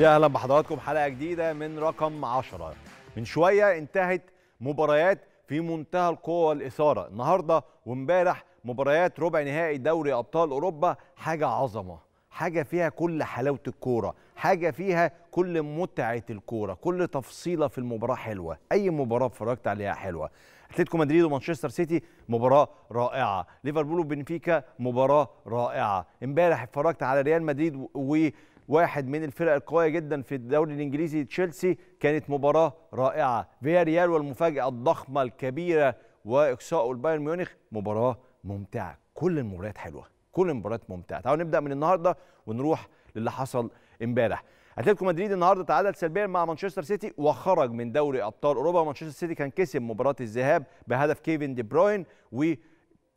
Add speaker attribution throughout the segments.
Speaker 1: يا اهلا بحضراتكم حلقه جديده من رقم 10 من شويه انتهت مباريات في منتهى القوه والاثاره النهارده وامبارح مباريات ربع نهائي دوري ابطال اوروبا حاجه عظمه حاجه فيها كل حلاوه الكوره حاجه فيها كل متعه الكوره كل تفصيله في المباراه حلوه اي مباراه اتفرجت عليها حلوه اتلتيكو مدريد ومانشستر سيتي مباراه رائعه ليفربول وبنفيكا مباراه رائعه امبارح اتفرجت على ريال مدريد و... واحد من الفرق القويه جدا في الدوري الانجليزي تشيلسي كانت مباراه رائعه فيا ريال والمفاجاه الضخمه الكبيره واقصاء البايرن ميونخ مباراه ممتعه كل المباريات حلوه كل المباريات ممتعه تعالوا نبدا من النهارده ونروح للي حصل امبارح اتلتيكو مدريد النهارده تعادل سلبيا مع مانشستر سيتي وخرج من دوري ابطال اوروبا مانشستر سيتي كان كسب مباراه الذهاب بهدف كيفن دي بروين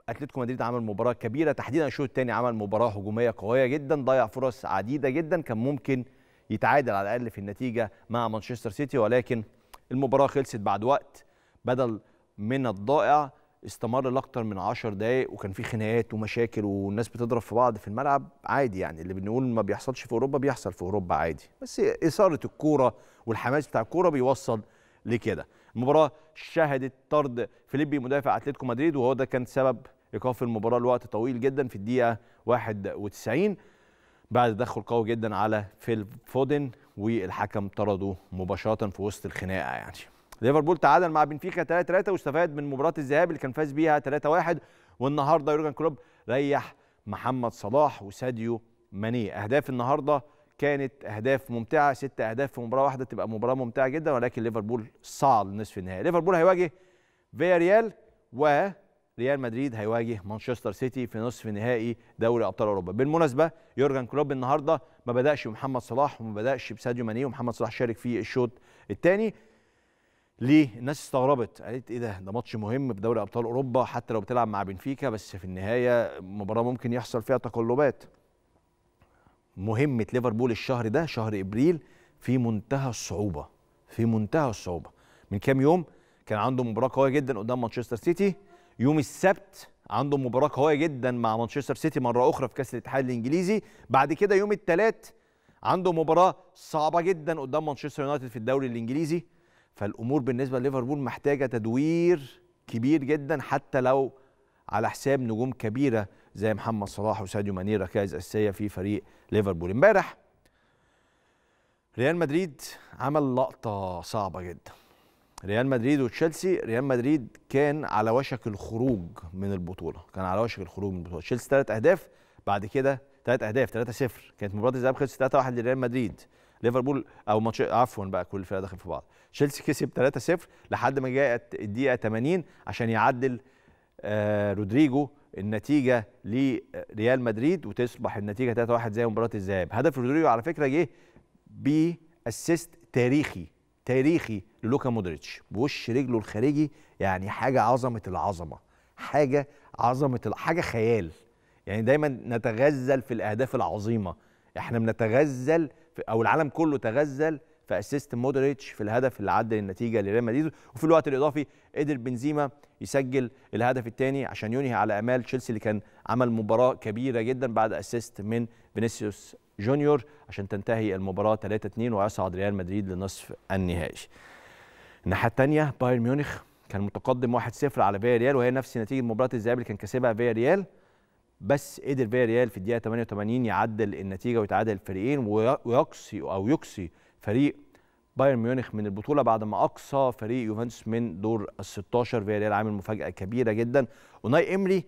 Speaker 1: اتلتيكو مدريد عمل مباراه كبيره تحديدا الشوط الثاني عمل مباراه هجوميه قويه جدا ضيع فرص عديده جدا كان ممكن يتعادل على الاقل في النتيجه مع مانشستر سيتي ولكن المباراه خلصت بعد وقت بدل من الضائع استمر لاكثر من 10 دقائق وكان في خناقات ومشاكل والناس بتضرب في بعض في الملعب عادي يعني اللي بنقول ما بيحصلش في اوروبا بيحصل في اوروبا عادي بس اثاره الكوره والحماس بتاع الكوره بيوصل لكده المباراه شهدت طرد فيليبي مدافع اتلتيكو مدريد وهو ده كان سبب ايقاف المباراه لوقت طويل جدا في الدقيقه 91 بعد تدخل قوي جدا على فيل فودن والحكم طرده مباشره في وسط الخناقه يعني ليفربول تعادل مع بنفيكا 3-3 واستفاد من مباراه الذهاب اللي كان فاز بيها 3-1 والنهارده يورجن كلوب ريح محمد صلاح وساديو ماني اهداف النهارده كانت اهداف ممتعه ست اهداف في مباراه واحده تبقى مباراه ممتعه جدا ولكن ليفربول صعد نصف النهائي ليفربول هيواجه فياريال و ريال مدريد هيواجه مانشستر سيتي في نصف نهائي دوري ابطال اوروبا بالمناسبه يورجن كلوب النهارده ما بداش بمحمد صلاح وما بداش بساديو ماني ومحمد صلاح شارك في الشوط الثاني ليه الناس استغربت قالت ايه ده ده ماتش مهم في دوري ابطال اوروبا حتى لو بتلعب مع بنفيكا بس في النهايه مباراه ممكن يحصل فيها تقلبات مهمه ليفربول الشهر ده شهر ابريل في منتهى الصعوبه في منتهى الصعوبه من كام يوم كان عنده مباراه قويه جدا قدام مانشستر سيتي يوم السبت عنده مباراه قويه جدا مع مانشستر سيتي مره اخرى في كاس الاتحاد الانجليزي بعد كده يوم الثلاث عنده مباراه صعبه جدا قدام مانشستر يونايتد في الدوري الانجليزي فالامور بالنسبه لليفربول محتاجه تدوير كبير جدا حتى لو على حساب نجوم كبيره زي محمد صلاح وساديو ماني ركائز اساسيه في فريق ليفربول امبارح ريال مدريد عمل لقطه صعبه جدا ريال مدريد وتشيلسي ريال مدريد كان على وشك الخروج من البطوله كان على وشك الخروج من البطوله تشيلسي ثلاث اهداف بعد كده ثلاث اهداف 3 0 كانت مباراه الذهاب خلصت 3-1 لريال مدريد ليفربول او ماتش عفوا بقى كل الفرق داخل في بعض تشيلسي كسب 3 0 لحد ما جاءت الدقيقه 80 عشان يعدل آه رودريجو النتيجه لريال مدريد وتصبح النتيجه 3-1 زي مباراه الذهاب هدف رودريجو على فكره جه باسيست تاريخي تاريخي للوكا مودريتش بوش رجله الخارجي يعني حاجه عظمه العظمه حاجه عظمه حاجه خيال يعني دايما نتغزل في الاهداف العظيمه احنا بنتغزل او العالم كله تغزل في اسيست مودريتش في الهدف اللي عدل النتيجه لريال مدريد وفي الوقت الاضافي قدر بنزيما يسجل الهدف الثاني عشان ينهي على امال تشيلسي اللي كان عمل مباراه كبيره جدا بعد اسيست من فينيسيوس جونيور عشان تنتهي المباراة 3-2 ويصعد ريال مدريد لنصف النهائي الناحية الثانية بايرن ميونخ كان متقدم 1-0 على فيا ريال وهي نفس نتيجة مباراة الذهاب اللي كان كسبها فيا ريال بس قدر فيا ريال في الدقيقة 88 يعدل النتيجة ويتعادل الفريقين ويقصي أو يقصي فريق بايرن ميونخ من البطولة بعد ما أقصى فريق يوفنتوس من دور ال 16 فيا ريال عامل مفاجأة كبيرة جدا أوناي إمري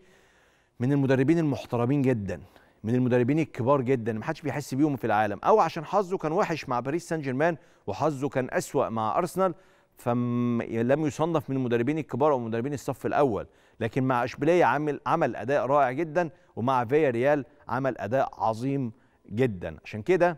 Speaker 1: من المدربين المحترمين جدا من المدربين الكبار جدا ما حدش بيحس بيهم في العالم او عشان حظه كان وحش مع باريس سان جيرمان وحظه كان اسوا مع ارسنال فلم يصنف من المدربين الكبار او مدربين الصف الاول لكن مع اشبيليه عمل عمل اداء رائع جدا ومع فيا ريال عمل اداء عظيم جدا عشان كده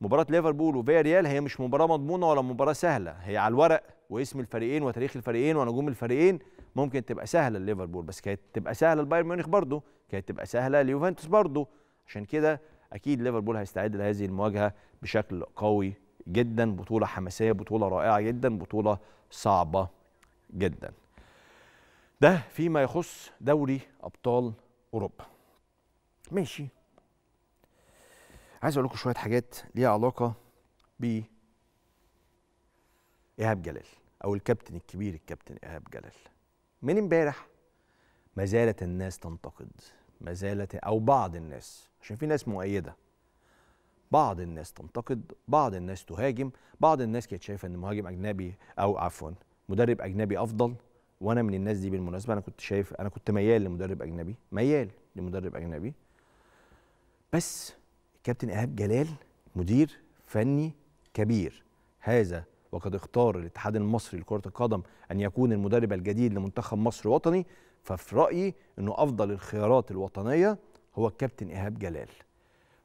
Speaker 1: مباراه ليفربول وفيا ريال هي مش مباراه مضمونه ولا مباراه سهله هي على الورق واسم الفريقين وتاريخ الفريقين ونجوم الفريقين ممكن تبقى سهله لليفربول بس كانت تبقى سهله لبايرن ميونخ برضه كانت تبقى سهله ليوفنتوس برضه عشان كده اكيد ليفربول هيستعد لهذه المواجهه بشكل قوي جدا بطوله حماسيه بطوله رائعه جدا بطوله صعبه جدا ده فيما يخص دوري ابطال اوروبا ماشي عايز اقول لكم شويه حاجات ليها علاقه ب ايهاب جلال او الكابتن الكبير الكابتن ايهاب جلال من امبارح ما زالت الناس تنتقد ما زالت أو بعض الناس عشان في ناس مؤيدة بعض الناس تنتقد بعض الناس تهاجم بعض الناس كانت شايفة أن مهاجم أجنبي أو عفوا مدرب أجنبي أفضل وأنا من الناس دي بالمناسبة أنا كنت شايف أنا كنت ميال لمدرب أجنبي ميال لمدرب أجنبي بس كابتن إيهاب جلال مدير فني كبير هذا وقد اختار الاتحاد المصري لكرة القدم أن يكون المدرب الجديد لمنتخب مصر وطني ففي رأيي أنه أفضل الخيارات الوطنية هو الكابتن إيهاب جلال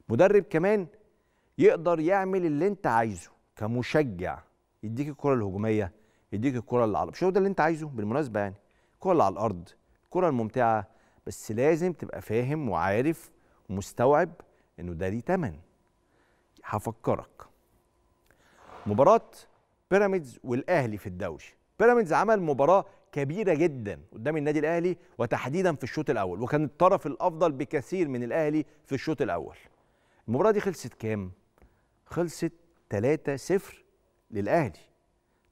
Speaker 1: مدرب كمان يقدر يعمل اللي انت عايزه كمشجع يديك الكرة الهجومية يديك الكرة اللي على مش هو ده اللي انت عايزه بالمناسبة يعني الكرة اللي على الأرض الكرة الممتعة بس لازم تبقى فاهم وعارف ومستوعب انه ده ليه تمن هفكرك مباراة بيراميدز والاهلي في الدوري بيراميدز عمل مباراه كبيره جدا قدام النادي الاهلي وتحديدا في الشوط الاول وكان الطرف الافضل بكثير من الاهلي في الشوط الاول المباراه دي خلصت كام خلصت 3-0 للاهلي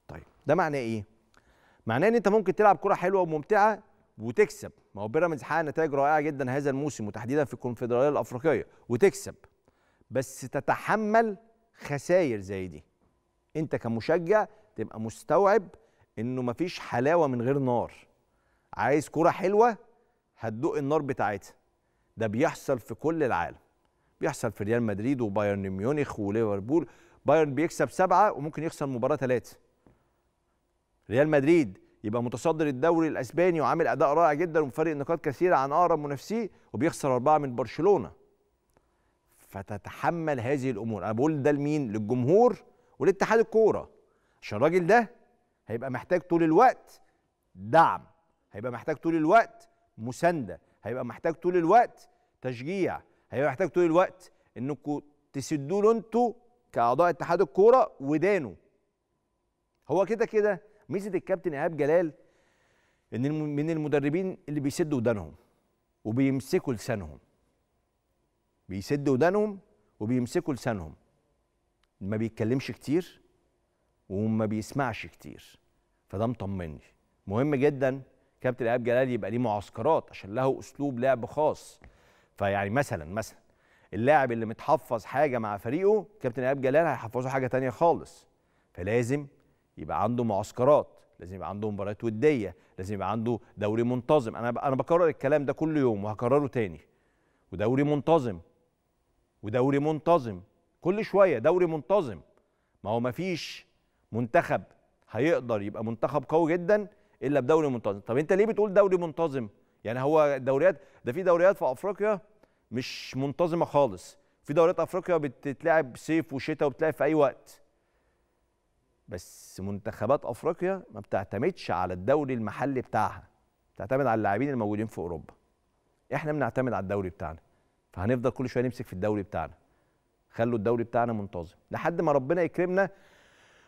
Speaker 1: طيب ده معناه ايه معناه ان انت ممكن تلعب كره حلوه وممتعه وتكسب ما هو بيراميدز حقق نتائج رائعه جدا هذا الموسم وتحديدا في الكونفدراليه الافريقيه وتكسب بس تتحمل خسائر زي دي انت كمشجع تبقى مستوعب انه مفيش حلاوه من غير نار عايز كره حلوه هتدوق النار بتاعتها ده بيحصل في كل العالم بيحصل في ريال مدريد وبايرن ميونخ وليفربول بايرن بيكسب سبعه وممكن يخسر مباراه ثلاثه ريال مدريد يبقى متصدر الدوري الاسباني وعامل اداء رائع جدا ومفارق نقاط كثيره عن اقرب منافسيه وبيخسر اربعه من برشلونه فتتحمل هذه الامور انا بقول ده لمين للجمهور ولاتحاد الكوره عشان الراجل ده هيبقى محتاج طول الوقت دعم هيبقى محتاج طول الوقت مسانده هيبقى محتاج طول الوقت تشجيع هيبقى محتاج طول الوقت انكم تسدوا له انتوا كاعضاء اتحاد الكوره ودانه هو كده كده ميزه الكابتن ايهاب جلال ان من المدربين اللي بيسدوا ودانهم وبيمسكوا لسانهم بيسدوا ودانهم وبيمسكوا لسانهم ما بيتكلمش كتير وما بيسمعش كتير فده مطمني مهم جدا كابتن ايهاب جلال يبقى ليه معسكرات عشان له اسلوب لعب خاص فيعني مثلا مثلا اللاعب اللي متحفظ حاجه مع فريقه كابتن ايهاب جلال هيحفظه حاجه تانية خالص فلازم يبقى عنده معسكرات لازم يبقى عنده مباريات وديه لازم يبقى عنده دوري منتظم انا انا بكرر الكلام ده كل يوم وهكرره تاني ودوري منتظم ودوري منتظم كل شويه دوري منتظم ما هو ما فيش منتخب هيقدر يبقى منتخب قوي جدا الا بدوري منتظم طب انت ليه بتقول دوري منتظم يعني هو دوريات ده في دوريات في افريقيا مش منتظمه خالص في دوريات افريقيا بتتلعب صيف وشتاء وبتلعب في اي وقت بس منتخبات افريقيا ما بتعتمدش على الدوري المحلي بتاعها بتعتمد على اللاعبين الموجودين في اوروبا احنا بنعتمد على الدوري بتاعنا فهنفضل كل شويه نمسك في الدوري بتاعنا خلوا الدوري بتاعنا منتظم لحد ما ربنا يكرمنا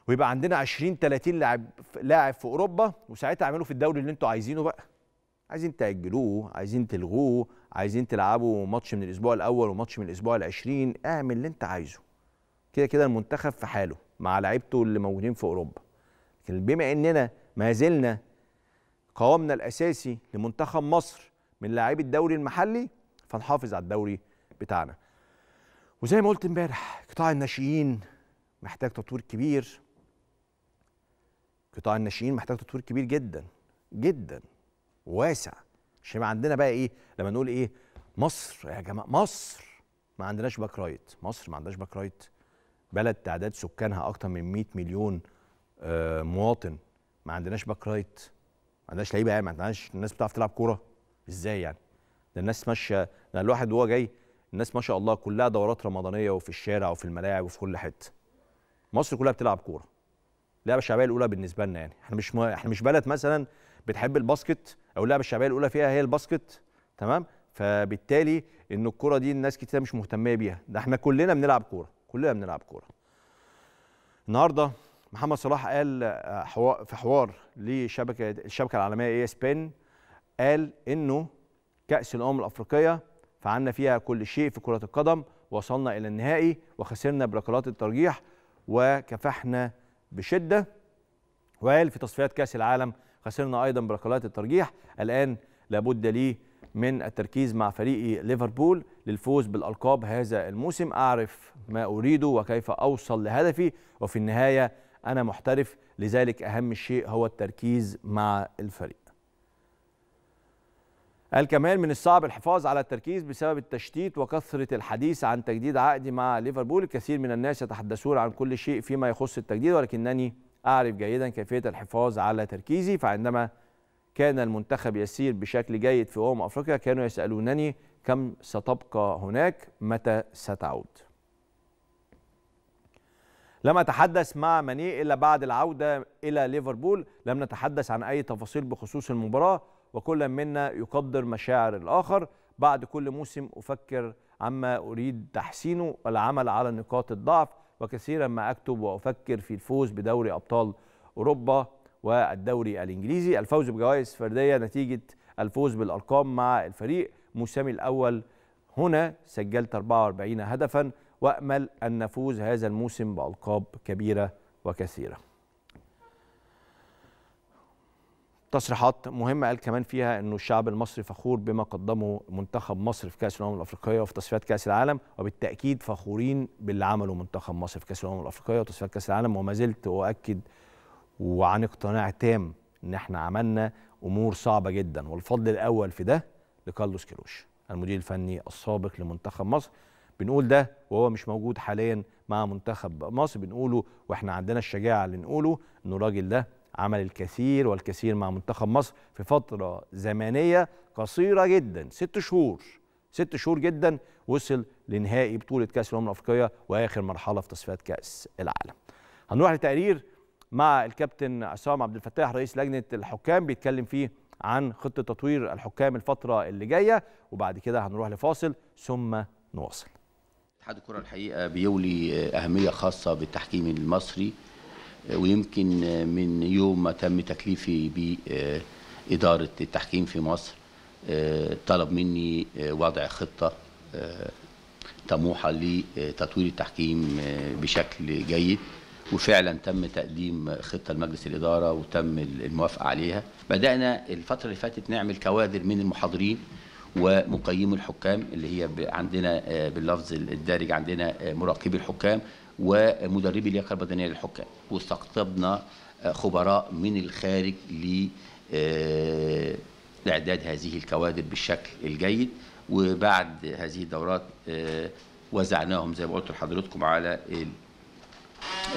Speaker 1: ويبقى عندنا 20 30 لاعب لاعب في اوروبا وساعتها اعملوا في الدوري اللي انتوا عايزينه بقى عايزين تاجلوه عايزين تلغوه عايزين تلعبوا ماتش من الاسبوع الاول وماتش من الاسبوع ال20 اعمل اللي انت عايزه كده كده المنتخب في حاله مع لعيبته اللي موجودين في اوروبا لكن بما اننا ما زلنا قوامنا الاساسي لمنتخب مصر من لاعبي الدوري المحلي فنحافظ على الدوري بتاعنا وزي ما قلت امبارح قطاع الناشئين محتاج تطوير كبير قطاع الناشئين محتاج تطوير كبير جدا جدا واسع عشان ما عندنا بقى ايه لما نقول ايه مصر يا جماعه مصر ما عندناش باك رايت مصر ما عندناش باك رايت بلد تعداد سكانها اكتر من 100 مليون آه، مواطن ما عندناش باك رايت ما عندناش لعيبه يعني ما عندناش الناس بتعرف تلعب كوره ازاي يعني ده الناس ماشيه ده الواحد وهو جاي الناس ما شاء الله كلها دورات رمضانيه وفي الشارع وفي الملاعب وفي كل حته مصر كلها بتلعب كوره اللعبه الشعبيه الاولى بالنسبه لنا يعني احنا مش م... احنا مش بلد مثلا بتحب الباسكت او اللعبه الشعبيه الاولى فيها هي الباسكت تمام فبالتالي ان الكوره دي الناس كتير مش مهتمه بيها ده احنا كلنا بنلعب كوره كلنا بنلعب كوره النهارده محمد صلاح قال آه، في حوار لشبكه الشبكه العالميه اي اس بين قال انه كاس الامم الافريقيه فعلنا فيها كل شيء في كرة القدم وصلنا إلى النهائي وخسرنا بركلات الترجيح وكافحنا بشدة وقال في تصفيات كأس العالم خسرنا أيضا بركلات الترجيح الآن لابد لي من التركيز مع فريق ليفربول للفوز بالألقاب هذا الموسم أعرف ما أريده وكيف أوصل لهدفي وفي النهاية أنا محترف لذلك أهم شيء هو التركيز مع الفريق قال كمان من الصعب الحفاظ على التركيز بسبب التشتيت وكثرة الحديث عن تجديد عقدي مع ليفربول الكثير من الناس يتحدثون عن كل شيء فيما يخص التجديد ولكنني أعرف جيدا كيفية الحفاظ على تركيزي فعندما كان المنتخب يسير بشكل جيد في أمم أفريقيا كانوا يسألونني كم ستبقى هناك متى ستعود لم أتحدث مع ماني إلا بعد العودة إلى ليفربول لم نتحدث عن أي تفاصيل بخصوص المباراة وكل منا يقدر مشاعر الآخر بعد كل موسم أفكر عما أريد تحسينه والعمل على نقاط الضعف وكثيرا ما أكتب وأفكر في الفوز بدوري أبطال أوروبا والدوري الإنجليزي الفوز بجوائز فردية نتيجة الفوز بالأرقام مع الفريق موسمي الأول هنا سجلت 44 هدفا وأمل أن نفوز هذا الموسم بألقاب كبيرة وكثيرة تصريحات مهمه قال كمان فيها انه الشعب المصري فخور بما قدمه منتخب مصر في كاس الامم الافريقيه وفي تصفيات كاس العالم وبالتاكيد فخورين باللي عمله منتخب مصر في كاس الامم الافريقيه وتصفيات كاس العالم وما زلت اؤكد وعن اقتناع تام ان احنا عملنا امور صعبه جدا والفضل الاول في ده لكارلوس كيروش المدير الفني السابق لمنتخب مصر بنقول ده وهو مش موجود حاليا مع منتخب مصر بنقوله واحنا عندنا الشجاعه اللي نقوله ان الراجل ده عمل الكثير والكثير مع منتخب مصر في فترة زمنية قصيرة جدا ست شهور ست شهور جدا وصل لنهائي بطولة كأس الأمم الأفريقية وآخر مرحلة في تصفيات كأس العالم هنروح لتقرير مع الكابتن عصام عبد الفتاح رئيس لجنة الحكام بيتكلم فيه عن خطة تطوير الحكام الفترة اللي جاية وبعد كده هنروح لفاصل ثم نواصل
Speaker 2: اتحاد الكرة الحقيقة بيولي أهمية خاصة بالتحكيم المصري ويمكن من يوم ما تم تكليفي بإدارة التحكيم في مصر طلب مني وضع خطة طموحة لتطوير التحكيم بشكل جيد وفعلا تم تقديم خطه لمجلس الاداره وتم الموافقه عليها بدانا الفتره اللي فاتت نعمل كوادر من المحاضرين ومقيم الحكام اللي هي عندنا باللفظ الدارج عندنا مراقبي الحكام ومدربي اللياقه البدنيه للحكام واستقطبنا آه، خبراء من الخارج لاعداد آه، هذه الكوادر بالشكل الجيد وبعد هذه الدورات آه، وزعناهم زي ما قلت لحضرتكم على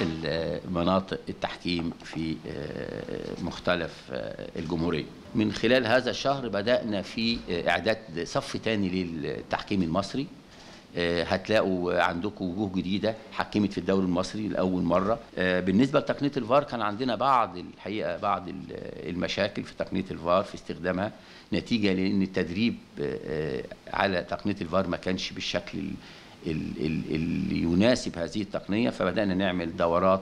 Speaker 2: المناطق التحكيم في مختلف الجمهورية من خلال هذا الشهر بدأنا في إعداد صف ثاني للتحكيم المصري آه، هتلاقوا عندكم وجوه جديده حكمت في الدوري المصري لاول مره آه، بالنسبه لتقنيه الفار كان عندنا بعض الحقيقه بعض المشاكل في تقنيه الفار في استخدامها نتيجه لان التدريب آه، على تقنيه الفار ما كانش بالشكل اللي يناسب هذه التقنيه فبدانا نعمل دورات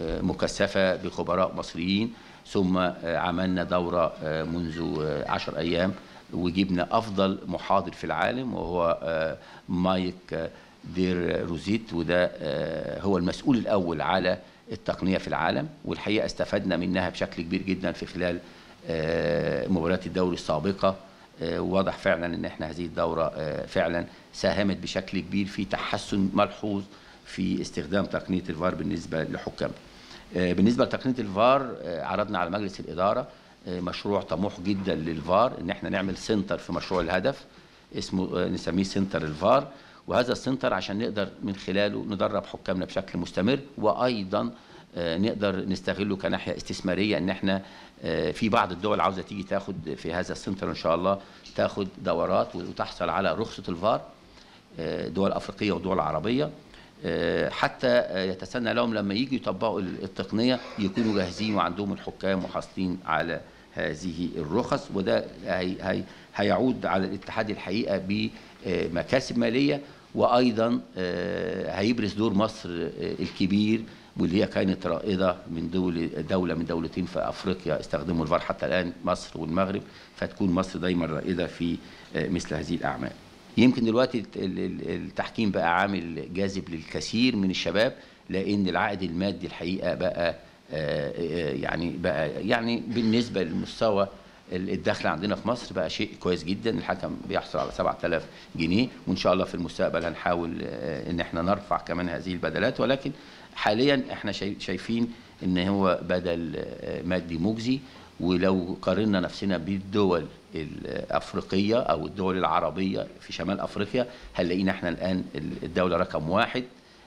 Speaker 2: مكثفه بخبراء مصريين ثم عملنا دوره منذ عشر ايام وجبنا افضل محاضر في العالم وهو آه، مايك آه، دير روزيت وده آه، هو المسؤول الاول على التقنيه في العالم والحقيقه استفدنا منها بشكل كبير جدا في خلال مباريات الدوري السابقه وواضح فعلا ان احنا هذه الدوره فعلا ساهمت بشكل كبير في تحسن ملحوظ في استخدام تقنيه الفار بالنسبه لحكام بالنسبه لتقنيه الفار عرضنا على مجلس الاداره مشروع طموح جدا للفار ان احنا نعمل سنتر في مشروع الهدف اسمه نسميه سنتر الفار وهذا السنتر عشان نقدر من خلاله ندرب حكامنا بشكل مستمر وايضا آه، نقدر نستغله كناحيه استثماريه ان احنا آه، في بعض الدول عاوزه تيجي تاخد في هذا السنتر ان شاء الله تاخد دورات وتحصل على رخصه الفار آه، دول افريقيه ودول عربيه آه، حتى يتسنى لهم لما يجوا يطبقوا التقنيه يكونوا جاهزين وعندهم الحكام وحاصلين على هذه الرخص وده هي هي هيعود على الاتحاد الحقيقه بمكاسب ماليه وايضا آه، هيبرز دور مصر آه، الكبير واللي هي كانت رائده من دول دوله من دولتين في افريقيا استخدموا الفار حتى الان مصر والمغرب فتكون مصر دايما رائده في مثل هذه الاعمال يمكن دلوقتي التحكيم بقى عامل جاذب للكثير من الشباب لان العائد المادي الحقيقه بقى آه، آه، يعني بقى يعني بالنسبه للمستوى الدخل عندنا في مصر بقى شيء كويس جدا الحكم بيحصل على 7000 جنيه وان شاء الله في المستقبل هنحاول آه، ان احنا نرفع كمان هذه البدلات ولكن حاليا احنا شايفين ان هو بدل مادي مجزي ولو قارنا نفسنا بالدول الافريقيه او الدول العربيه في شمال افريقيا هنلاقينا احنا الان الدوله رقم واحد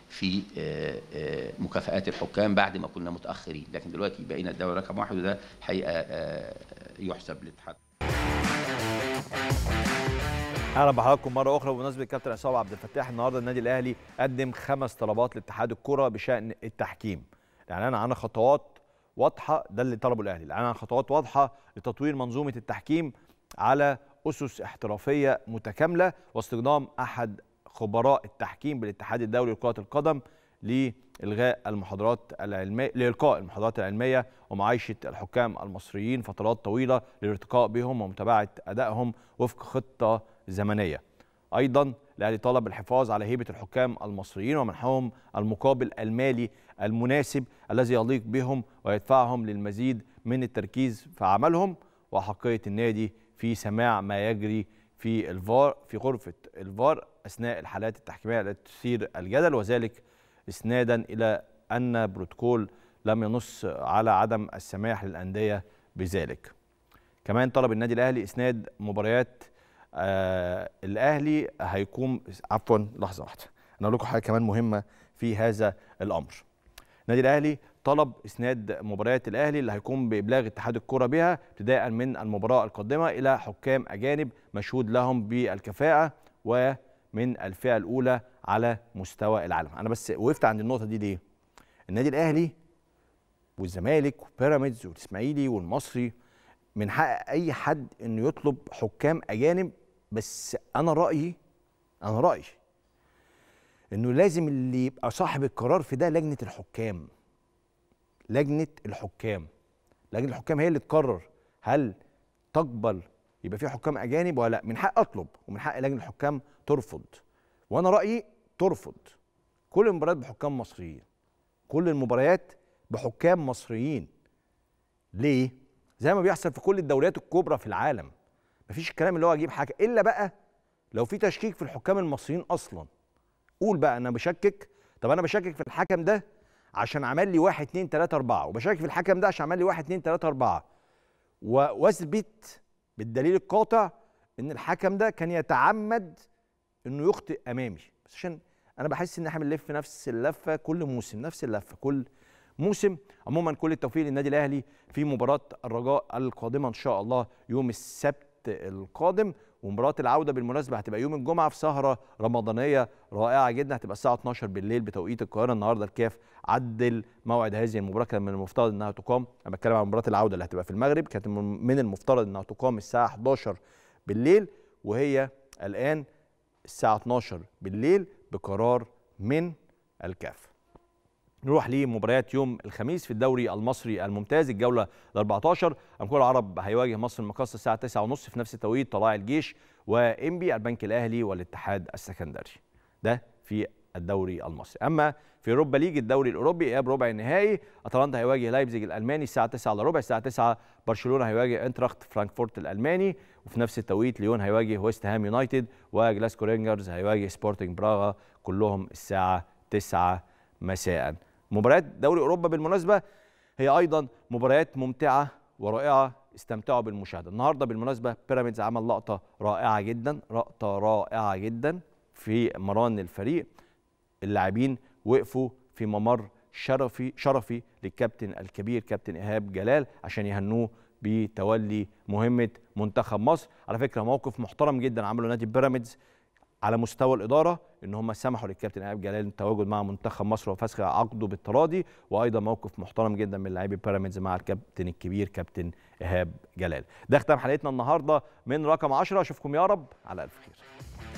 Speaker 2: في آه، آه، مكافآت الحكام بعد ما كنا متأخرين لكن دلوقتي بقينا الدولة رقم واحد وده حقيقة آه، يحسب للاتحاد
Speaker 1: اهلا بحضراتكم مره اخرى بمناسبه الكابتن عصام عبد الفتاح النهارده النادي الاهلي قدم خمس طلبات لاتحاد الكره بشان التحكيم الاعلان عن خطوات واضحه ده اللي طلبه الاهلي الاعلان عن خطوات واضحه لتطوير منظومه التحكيم على اسس احترافيه متكامله واستخدام احد خبراء التحكيم بالاتحاد الدولي لكره القدم لإلغاء المحاضرات العلمية لإلقاء المحاضرات العلمية ومعايشة الحكام المصريين فترات طويلة للارتقاء بهم ومتابعة أدائهم وفق خطة زمنية أيضا الأهلي طلب الحفاظ على هيبة الحكام المصريين ومنحهم المقابل المالي المناسب الذي يليق بهم ويدفعهم للمزيد من التركيز في عملهم وأحقية النادي في سماع ما يجري في الفار في غرفة الفار أثناء الحالات التحكيمية التي تثير الجدل وذلك إسنادا إلى أن بروتوكول لم ينص على عدم السماح للأندية بذلك كمان طلب النادي الأهلي إسناد مباريات آه الاهلي هيكون عفوا لحظه واحده انا اقول لكم حاجه كمان مهمه في هذا الامر النادي الاهلي طلب اسناد مباريات الاهلي اللي هيقوم بابلاغ اتحاد الكره بها ابتداء من المباراه القادمه الى حكام اجانب مشهود لهم بالكفاءه ومن الفئه الاولى على مستوى العالم انا بس وقفت عند النقطه دي ليه النادي الاهلي والزمالك وبيراميدز والاسماعيلي والمصري من حق اي حد انه يطلب حكام اجانب بس انا رايي انا رايي انه لازم اللي يبقى صاحب القرار في ده لجنه الحكام لجنه الحكام لجنه الحكام هي اللي تقرر هل تقبل يبقى في حكام اجانب ولا لا من حق اطلب ومن حق لجنه الحكام ترفض وانا رايي ترفض كل المباريات بحكام مصريين كل المباريات بحكام مصريين ليه زي ما بيحصل في كل الدوريات الكبرى في العالم مفيش الكلام اللي هو اجيب حاجه الا بقى لو في تشكيك في الحكام المصريين اصلا قول بقى انا بشكك طب انا بشكك في الحكم ده عشان عمل لي 1 2 3 4 وبشكك في الحكم ده عشان عمل لي 1 2 3 4 واثبت بالدليل القاطع ان الحكم ده كان يتعمد انه يخطئ امامي بس عشان انا بحس ان احنا بنلف نفس اللفه كل موسم نفس اللفه كل موسم عموما كل التوفيق للنادي الاهلي في مباراه الرجاء القادمه ان شاء الله يوم السبت القادم ومباراه العوده بالمناسبه هتبقى يوم الجمعه في سهره رمضانيه رائعه جدا هتبقى الساعه 12 بالليل بتوقيت القاهره النهارده الكاف عدل موعد هذه المباراه كان من المفترض انها تقام انا بتكلم عن مباراه العوده اللي هتبقى في المغرب كانت من المفترض انها تقام الساعه 11 بالليل وهي الان الساعه 12 بالليل بقرار من الكاف نروح لمباريات يوم الخميس في الدوري المصري الممتاز الجوله ال 14 الكره العرب هيواجه مصر المقاصة الساعه 9:30 في نفس التوقيت طلائع الجيش وانبي البنك الاهلي والاتحاد السكندري ده في الدوري المصري اما في اوروبا ليج الدوري الاوروبي اياب ربع النهائي اتلانتا هيواجه لايبزيج الالماني الساعه 9 الا ربع الساعه 9 برشلونه هيواجه انتراخت فرانكفورت الالماني وفي نفس التوقيت ليون هيواجه ويست هام يونايتد وجلاسكو رينجرز هيواجه سبورتنج براغا كلهم الساعه 9 مساء مباريات دوري اوروبا بالمناسبه هي ايضا مباريات ممتعه ورائعه استمتعوا بالمشاهده النهارده بالمناسبه بيراميدز عمل لقطه رائعه جدا لقطه رائعه جدا في مران الفريق اللاعبين وقفوا في ممر شرفي شرفي للكابتن الكبير كابتن ايهاب جلال عشان يهنوه بتولي مهمه منتخب مصر على فكره موقف محترم جدا عمله نادي بيراميدز على مستوى الاداره ان هم سمحوا للكابتن ايهاب جلال التواجد مع منتخب مصر وفسخ عقده بالتراضي وايضا موقف محترم جدا من لاعبي بيراميدز مع الكابتن الكبير كابتن ايهاب جلال ده ختام حلقتنا النهارده من رقم 10 اشوفكم يا رب على الف خير